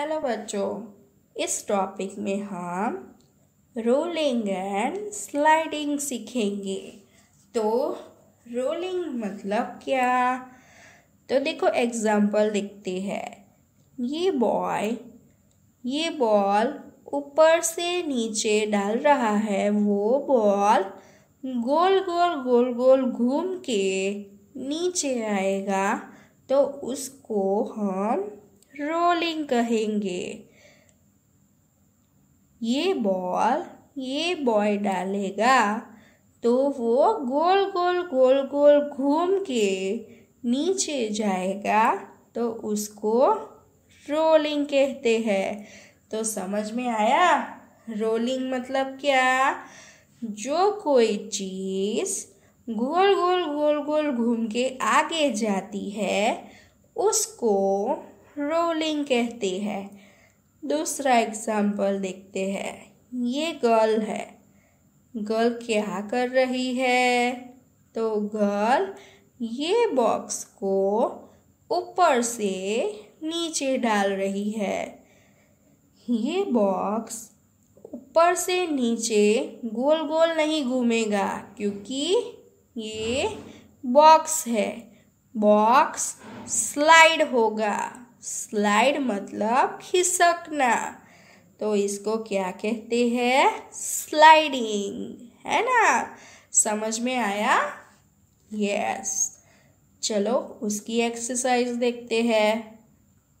hello बच्चों इस topic में हम रोलिंग एंड स्लाइडिंग सीखेंगे तो रोलिंग मतलब क्या तो देखो एग्जाम्पल देखते हैं ये बॉय ये बॉल ऊपर से नीचे डाल रहा है वो बॉल गोल गोल गोल गोल घूम के नीचे आएगा तो उसको हम रोलिंग कहेंगे ये बॉल ये बॉय डालेगा तो वो गोल गोल गोल गोल घूम के नीचे जाएगा तो उसको रोलिंग कहते हैं तो समझ में आया रोलिंग मतलब क्या जो कोई चीज़ गोल गोल गोल गोल घूम के आगे जाती है उसको रोलिंग कहती है दूसरा एग्जाम्पल देखते हैं ये गर्ल है गर्ल क्या कर रही है तो गर्ल ये बॉक्स को ऊपर से नीचे डाल रही है ये बॉक्स ऊपर से नीचे गोल गोल नहीं घूमेगा क्योंकि ये बॉक्स है बॉक्स स्लाइड होगा स्लाइड मतलब खिसकना तो इसको क्या कहते हैं स्लाइडिंग है ना समझ में आया यस चलो उसकी एक्सरसाइज देखते हैं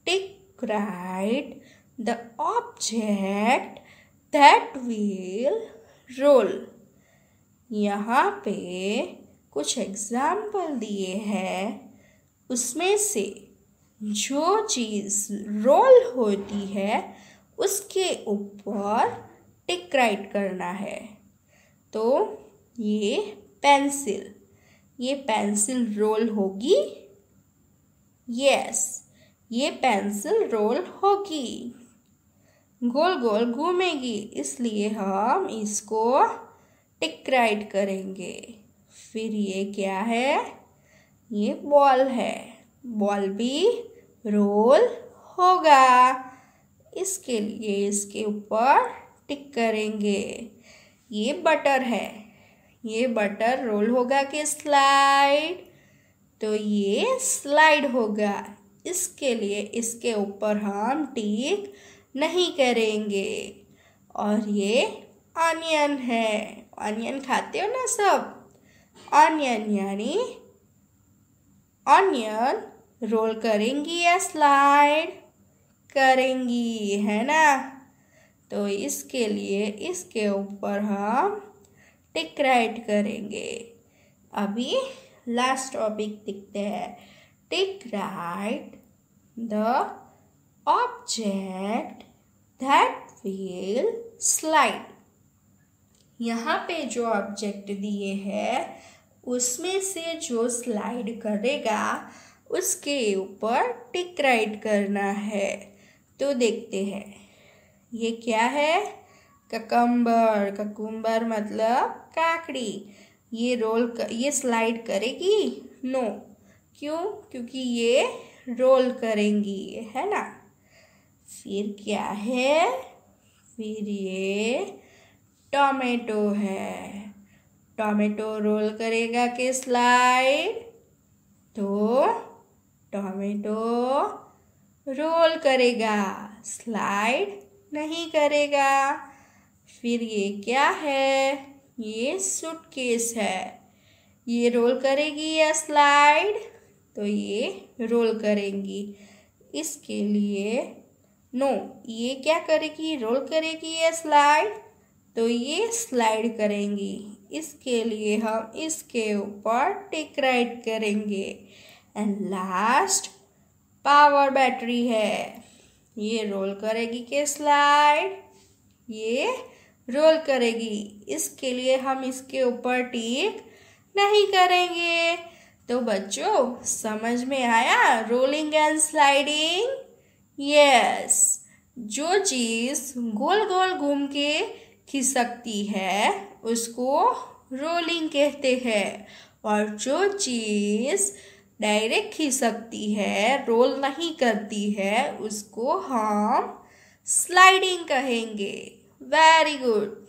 tick right the object that will roll यहाँ पे कुछ एग्जाम्पल दिए हैं उसमें से जो चीज़ रोल होती है उसके ऊपर टिक राइट करना है तो ये पेंसिल ये पेंसिल रोल होगी यस ये पेंसिल रोल होगी गोल गोल घूमेगी इसलिए हम इसको टिक राइट करेंगे फिर ये क्या है ये बॉल है बॉल भी रोल होगा इसके लिए इसके ऊपर टिक करेंगे ये बटर है ये बटर रोल होगा कि स्लाइड तो ये स्लाइड होगा इसके लिए इसके ऊपर हम टिक नहीं करेंगे और ये ऑनियन है ऑनियन खाते हो ना सब ऑनियन यानी ऑनियन रोल करेंगी या स्लाइड करेंगी है ना तो इसके लिए इसके ऊपर हम टिक राइट करेंगे अभी लास्ट टॉपिक दिखते हैं tick right the object that will slide यहाँ पे जो ऑब्जेक्ट दिए हैं उसमें से जो स्लाइड करेगा उसके ऊपर टिक राइट करना है तो देखते हैं ये क्या है ककम्बर ककुम्बर मतलब काकड़ी ये रोल कर, ये स्लाइड करेगी नो क्यों क्योंकि ये रोल करेंगी है ना फिर क्या है फिर ये टोमेटो है टोमेटो रोल करेगा कि स्लाइड तो टोमेटो रोल करेगा स्लाइड नहीं करेगा फिर ये क्या है ये सूटकेस है ये रोल करेगी या स्लाइड तो ये रोल करेंगी इसके लिए नो ये क्या करेगी रोल करेगी या स्लाइड तो ये स्लाइड करेंगी इसके लिए हम इसके ऊपर टिक राइट करेंगे एंड लास्ट पावर बैटरी है ये रोल करेगी के स्लाइड ये रोल करेगी इसके लिए हम इसके ऊपर टिक नहीं करेंगे तो बच्चों समझ में आया रोलिंग एंड स्लाइडिंग यस जो चीज़ गोल गोल घूम के खिसकती है उसको रोलिंग कहते हैं और जो चीज़ डायरेक्ट खिसकती है रोल नहीं करती है उसको हम स्लाइडिंग कहेंगे वेरी गुड